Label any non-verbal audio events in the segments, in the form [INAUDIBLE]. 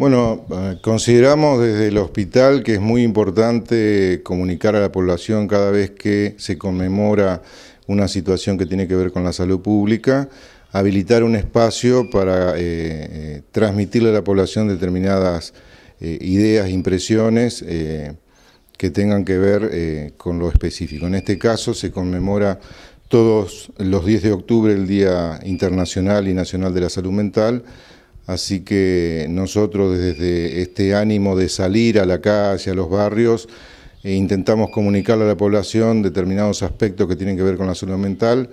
Bueno, eh, consideramos desde el hospital que es muy importante comunicar a la población cada vez que se conmemora una situación que tiene que ver con la salud pública, habilitar un espacio para eh, eh, transmitirle a la población determinadas ideas, impresiones que tengan que ver con lo específico. En este caso se conmemora todos los 10 de octubre el Día Internacional y Nacional de la Salud Mental, Así que nosotros desde este ánimo de salir a la calle, a los barrios, e intentamos comunicarle a la población determinados aspectos que tienen que ver con la salud mental.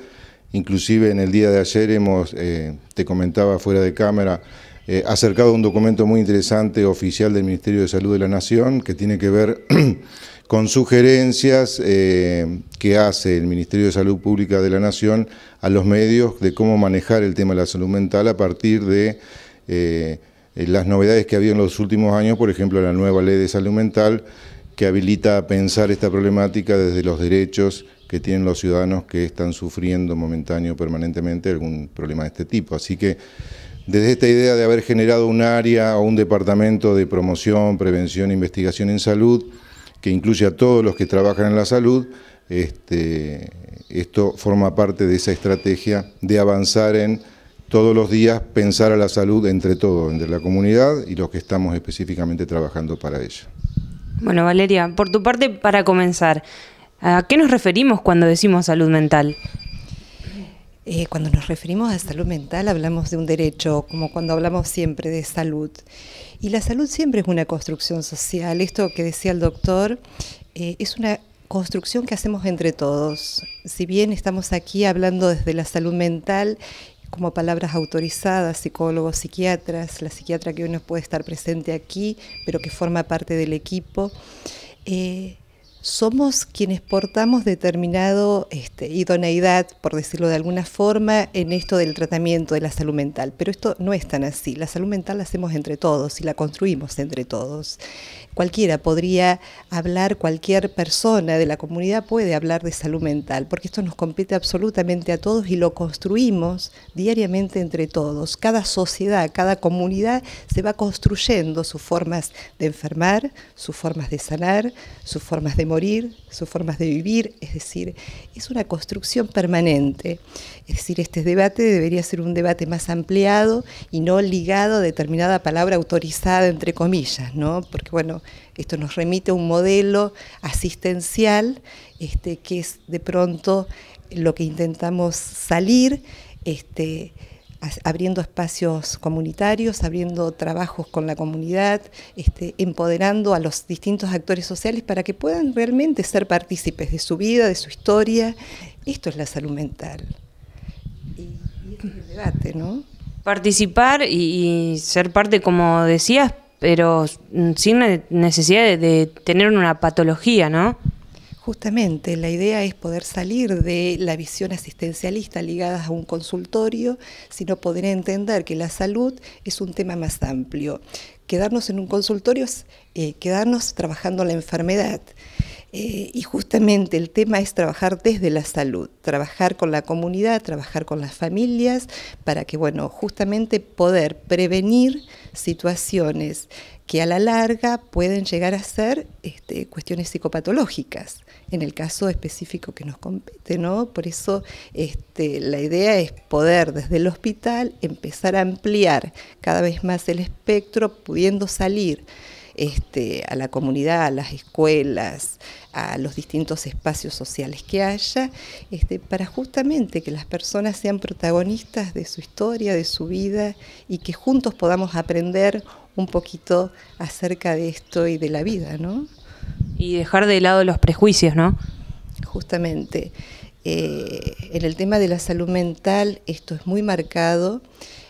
Inclusive en el día de ayer hemos, eh, te comentaba fuera de cámara, eh, acercado un documento muy interesante oficial del Ministerio de Salud de la Nación que tiene que ver [CLEARS THROAT] con sugerencias eh, que hace el Ministerio de Salud Pública de la Nación a los medios de cómo manejar el tema de la salud mental a partir de eh, las novedades que ha habido en los últimos años, por ejemplo, la nueva ley de salud mental que habilita a pensar esta problemática desde los derechos que tienen los ciudadanos que están sufriendo momentáneo permanentemente algún problema de este tipo. Así que desde esta idea de haber generado un área o un departamento de promoción, prevención e investigación en salud, que incluye a todos los que trabajan en la salud, este, esto forma parte de esa estrategia de avanzar en todos los días pensar a la salud entre todos, entre la comunidad y los que estamos específicamente trabajando para ello. Bueno, Valeria, por tu parte, para comenzar, ¿a qué nos referimos cuando decimos salud mental? Eh, cuando nos referimos a salud mental hablamos de un derecho, como cuando hablamos siempre de salud. Y la salud siempre es una construcción social. Esto que decía el doctor eh, es una construcción que hacemos entre todos. Si bien estamos aquí hablando desde la salud mental como palabras autorizadas, psicólogos, psiquiatras, la psiquiatra que hoy no puede estar presente aquí, pero que forma parte del equipo. Eh, somos quienes portamos determinado este, idoneidad, por decirlo de alguna forma, en esto del tratamiento de la salud mental. Pero esto no es tan así. La salud mental la hacemos entre todos y la construimos entre todos. Cualquiera podría hablar, cualquier persona de la comunidad puede hablar de salud mental, porque esto nos compete absolutamente a todos y lo construimos diariamente entre todos. Cada sociedad, cada comunidad se va construyendo sus formas de enfermar, sus formas de sanar, sus formas de morir sus formas de vivir, es decir, es una construcción permanente. Es decir, este debate debería ser un debate más ampliado y no ligado a determinada palabra autorizada, entre comillas, ¿no? Porque, bueno, esto nos remite a un modelo asistencial este, que es de pronto lo que intentamos salir. Este, abriendo espacios comunitarios, abriendo trabajos con la comunidad, este, empoderando a los distintos actores sociales para que puedan realmente ser partícipes de su vida, de su historia. Esto es la salud mental. Y, este es debate, ¿no? Participar y, ser parte, como decías, pero mm, sin necesidad de tener una patología, ¿no? Justamente, la idea es poder salir de la visión asistencialista ligada a un consultorio, sino poder entender que la salud es un tema más amplio. Quedarnos en un consultorio es eh, quedarnos trabajando la enfermedad. Eh, y justamente el tema es trabajar desde la salud, trabajar con la comunidad, trabajar con las familias, para que, bueno, justamente poder prevenir situaciones que a la larga pueden llegar a ser este, cuestiones psicopatológicas, en el caso específico que nos compete, ¿no? Por eso este, la idea es poder desde el hospital empezar a ampliar cada vez más el espectro, pudiendo salir este, a la comunidad, a las escuelas, a los distintos espacios sociales que haya, este, para justamente que las personas sean protagonistas de su historia, de su vida y que juntos podamos aprender un poquito acerca de esto y de la vida, ¿no? Y dejar de lado los prejuicios, ¿no? Justamente. Eh, en el tema de la salud mental esto es muy marcado.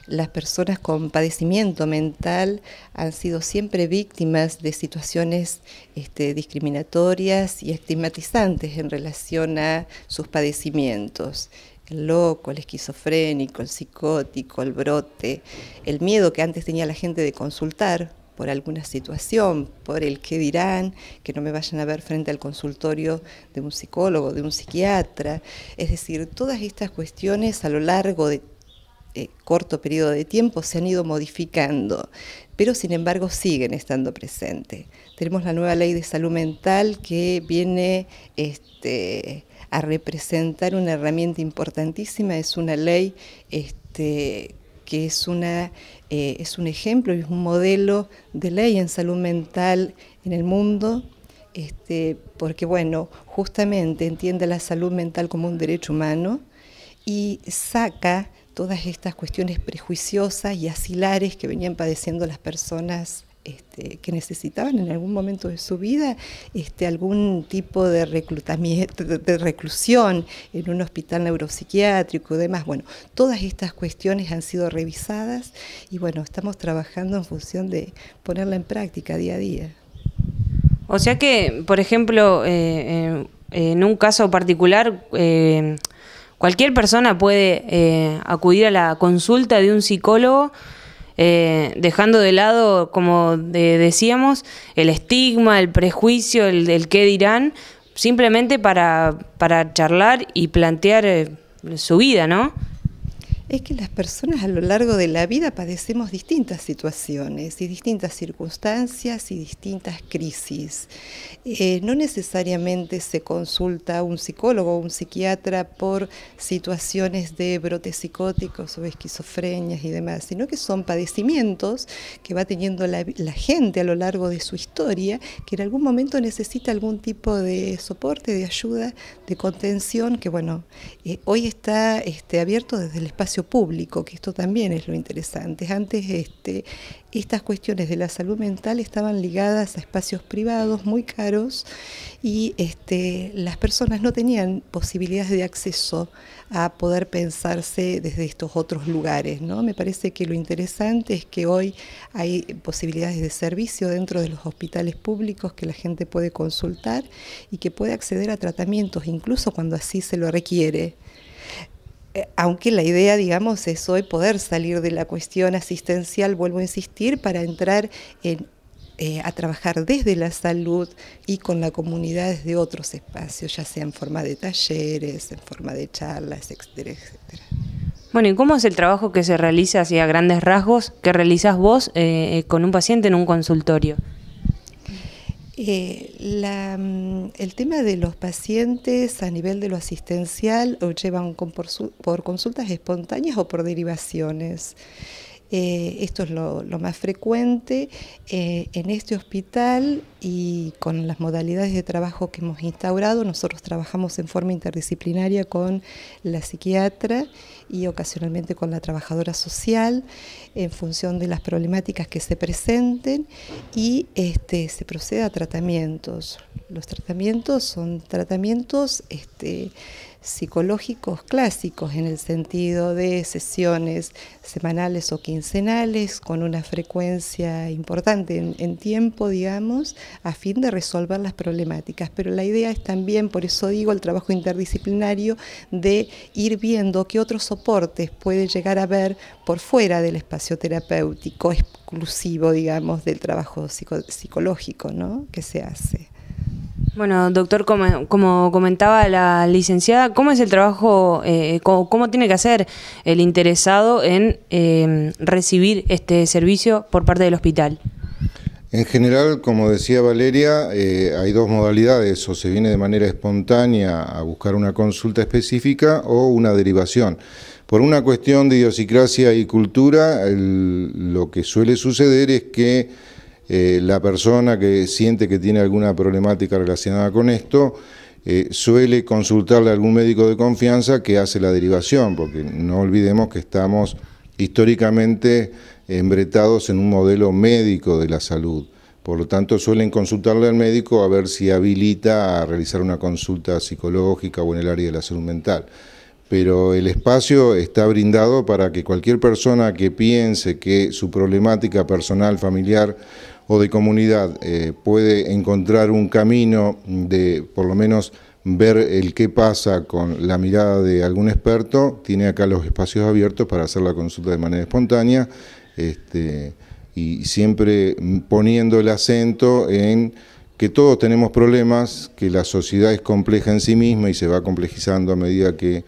Las personas con padecimiento mental han sido siempre víctimas de situaciones este, discriminatorias y estigmatizantes en relación a sus padecimientos el loco, el esquizofrénico, el psicótico, el brote, el miedo que antes tenía la gente de consultar por alguna situación, por el qué dirán, que no me vayan a ver frente al consultorio de un psicólogo, de un psiquiatra. Es decir, todas estas cuestiones a lo largo de eh, corto periodo de tiempo se han ido modificando, pero sin embargo siguen estando presentes. Tenemos la nueva ley de salud mental que viene este, a representar una herramienta importantísima, es una ley este, que es, una, eh, es un ejemplo y es un modelo de ley en salud mental en el mundo, este, porque bueno, justamente entiende la salud mental como un derecho humano y saca todas estas cuestiones prejuiciosas y asilares que venían padeciendo las personas este, que necesitaban en algún momento de su vida este, algún tipo de reclutamiento, de reclusión en un hospital neuropsiquiátrico y demás. Bueno, todas estas cuestiones han sido revisadas y bueno, estamos trabajando en función de ponerla en práctica día a día. O sea que, por ejemplo, eh, eh, en un caso particular, eh, Cualquier persona puede eh, acudir a la consulta de un psicólogo, eh, dejando de lado, como decíamos, el estigma, el prejuicio, el, qué dirán, simplemente para, para charlar y plantear eh, su vida, ¿no? es que las personas a lo largo de la vida padecemos distintas situaciones y distintas circunstancias y distintas crisis. Eh, no necesariamente se consulta a un psicólogo o un psiquiatra por situaciones de brotes psicóticos o esquizofrenias y demás, sino que son padecimientos que va teniendo la, gente a lo largo de su historia, que en algún momento necesita algún tipo de soporte, de ayuda, de contención, que bueno, eh, hoy está este, abierto desde el espacio público, que esto también es lo interesante. Antes este, estas cuestiones de la salud mental estaban ligadas a espacios privados muy caros y este, las personas no tenían posibilidades de acceso a poder pensarse desde estos otros lugares. ¿no? Me parece que lo interesante es que hoy hay posibilidades de servicio dentro de los hospitales públicos que la gente puede consultar y que puede acceder a tratamientos incluso cuando así se lo requiere. Eh, aunque la idea, digamos, es hoy poder salir de la cuestión asistencial, vuelvo a insistir, para entrar eh, a trabajar desde la salud y con la comunidad desde otros espacios, ya sea en forma de talleres, en forma de charlas, etcétera, etcétera. Bueno, ¿y cómo es el trabajo que se realiza hacia grandes rasgos que realizas vos eh, con un paciente en un consultorio? Eh, mm, el tema de los pacientes a nivel de lo asistencial o llevan por, por consultas espontáneas o por derivaciones. Eh, esto es lo, más frecuente eh, en este hospital y con las modalidades de trabajo que hemos instaurado. Nosotros trabajamos en forma interdisciplinaria con la psiquiatra y ocasionalmente con la trabajadora social en función de las problemáticas que se presenten y este, se procede a tratamientos. Los tratamientos son tratamientos... Este, psicológicos clásicos en el sentido de sesiones semanales o quincenales con una frecuencia importante en, tiempo, digamos, a fin de resolver las problemáticas. Pero la idea es también, por eso digo, el trabajo interdisciplinario de ir viendo qué otros soportes puede llegar a ver por fuera del espacio terapéutico exclusivo, digamos, del trabajo psicológico ¿no? que se hace. Bueno, doctor, como, comentaba la licenciada, ¿cómo es el trabajo, eh, cómo, tiene que hacer el interesado en em, recibir este servicio por parte del hospital? En general, como decía Valeria, eh, hay dos modalidades, o se viene de manera espontánea a buscar una consulta específica o una derivación. Por una cuestión de idiosincrasia y cultura, lo que suele suceder es que eh, la persona que siente que tiene alguna problemática relacionada con esto eh, suele consultarle a algún médico de confianza que hace la derivación, porque no olvidemos que estamos históricamente embretados en un modelo médico de la salud. Por lo tanto, suelen consultarle al médico a ver si habilita a realizar una consulta psicológica o en el área de la salud mental. Pero el espacio está brindado para que cualquier persona que piense que su problemática personal, familiar o de comunidad eh, puede encontrar un camino de por lo menos ver el qué pasa con la mirada de algún experto, tiene acá los espacios abiertos para hacer la consulta de manera espontánea este, y siempre poniendo el acento en que todos tenemos problemas, que la sociedad es compleja en sí misma y se va complejizando a medida que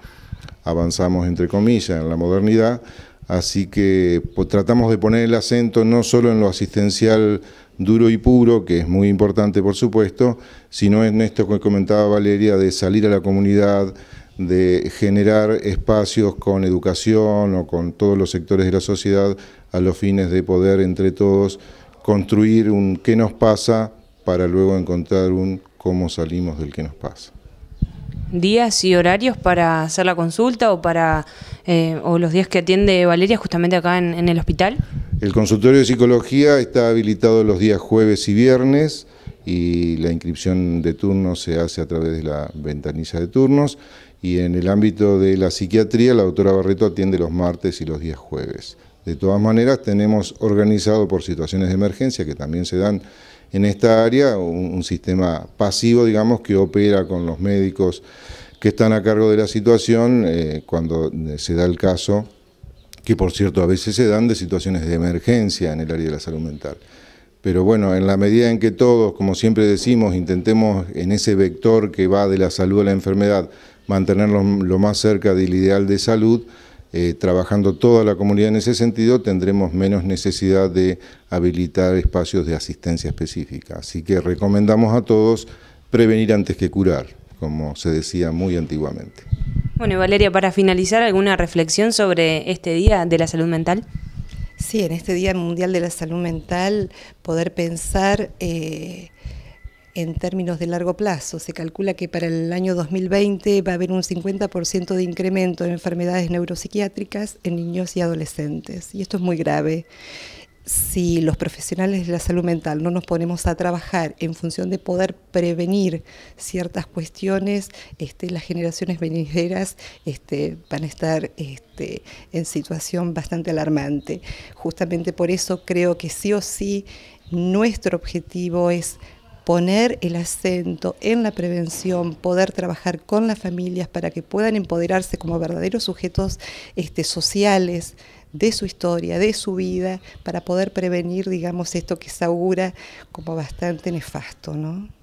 avanzamos, entre comillas, en la modernidad, Así que pues, tratamos de poner el acento no solo en lo asistencial duro y puro, que es muy importante por supuesto, sino en esto que comentaba Valeria, de salir a la comunidad, de generar espacios con educación o con todos los sectores de la sociedad a los fines de poder entre todos construir un qué nos pasa para luego encontrar un cómo salimos del que nos pasa días y horarios para hacer la consulta o para eh, o los días que atiende Valeria justamente acá en, en, el hospital? El consultorio de psicología está habilitado los días jueves y viernes y la inscripción de turnos se hace a través de la ventanilla de turnos y en el ámbito de la psiquiatría la doctora Barreto atiende los martes y los días jueves. De todas maneras tenemos organizado por situaciones de emergencia que también se dan en esta área, un, sistema pasivo, digamos, que opera con los médicos que están a cargo de la situación eh, cuando se da el caso, que por cierto a veces se dan de situaciones de emergencia en el área de la salud mental. Pero bueno, en la medida en que todos, como siempre decimos, intentemos en ese vector que va de la salud a la enfermedad, mantenerlo lo más cerca del ideal de salud, eh, trabajando toda la comunidad en ese sentido, tendremos menos necesidad de habilitar espacios de asistencia específica. Así que recomendamos a todos prevenir antes que curar, como se decía muy antiguamente. Bueno, Valeria, para finalizar, ¿alguna reflexión sobre este Día de la Salud Mental? Sí, en este Día Mundial de la Salud Mental, poder pensar... Eh, en términos de largo plazo. Se calcula que para el año 2020 va a haber un 50% de incremento en enfermedades neuropsiquiátricas en niños y adolescentes. Y esto es muy grave. Si los profesionales de la salud mental no nos ponemos a trabajar en función de poder prevenir ciertas cuestiones, este, las generaciones venideras este, van a estar... Este, en situación bastante alarmante. Justamente por eso creo que sí o sí nuestro objetivo es poner el acento en la prevención, poder trabajar con las familias para que puedan empoderarse como verdaderos sujetos este, sociales de su historia, de su vida, para poder prevenir, digamos, esto que se augura como bastante nefasto, ¿no?